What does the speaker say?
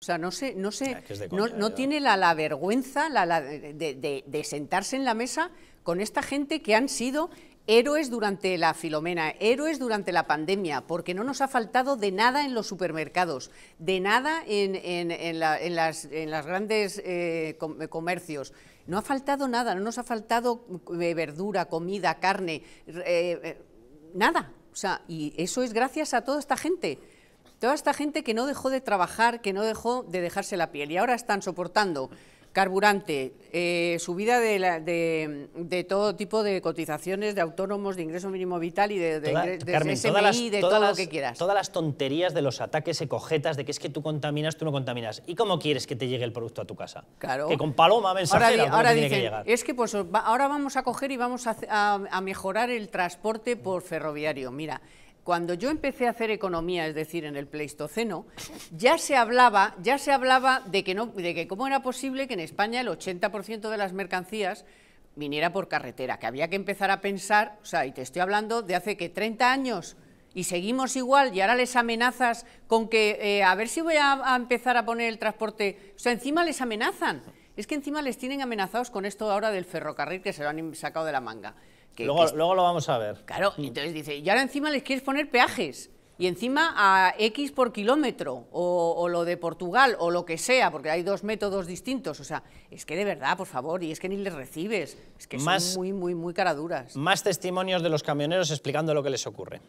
O sea, no no ah, no, tiene la, la vergüenza de, sentarse en la mesa con esta gente que han sido héroes durante la filomena, héroes durante la pandemia, porque no nos ha faltado de nada en los supermercados, de nada en, en, las, grandes eh, comercios. No ha faltado nada, no nos ha faltado eh, verdura, comida, carne, eh, nada. O sea, y eso es gracias a toda esta gente. Toda esta gente que no dejó de trabajar, que no dejó de dejarse la piel y ahora están soportando carburante, eh, subida de, todo tipo de cotizaciones, de autónomos, de ingreso mínimo vital y de, de, de de todo lo que quieras. Todas las tonterías de los ataques ecogetas, de que es que tú contaminas, tú no contaminas. ¿Y cómo quieres que te llegue el producto a tu casa? Claro. Que con paloma mensajera ahora, ahora tiene que llegar. Es que pues ahora vamos a coger y vamos a mejorar el transporte por ferroviario. Mira, cuando yo empecé a hacer economía, es decir, en el Pleistoceno, ya se hablaba, ya se hablaba de, que no, de que cómo era posible que en España el 80% de las mercancías viniera por carretera, que había que empezar a pensar, o sea, y te estoy hablando de hace que 30 años, y seguimos igual, y ahora les amenazas con que, eh, a ver si voy a, a empezar a poner el transporte, o sea, encima les amenazan, es que encima les tienen amenazados con esto ahora del ferrocarril que se lo han sacado de la manga luego, lo vamos a ver. Claro, entonces dice, y ahora encima les quieres poner peajes y encima a X por kilómetro, o, lo de Portugal, o lo que sea, porque hay dos métodos distintos. O sea, es que de verdad, por favor, y es que ni les recibes. Es que son muy, muy, muy caraduras. Más testimonios de los camioneros explicando lo que les ocurre.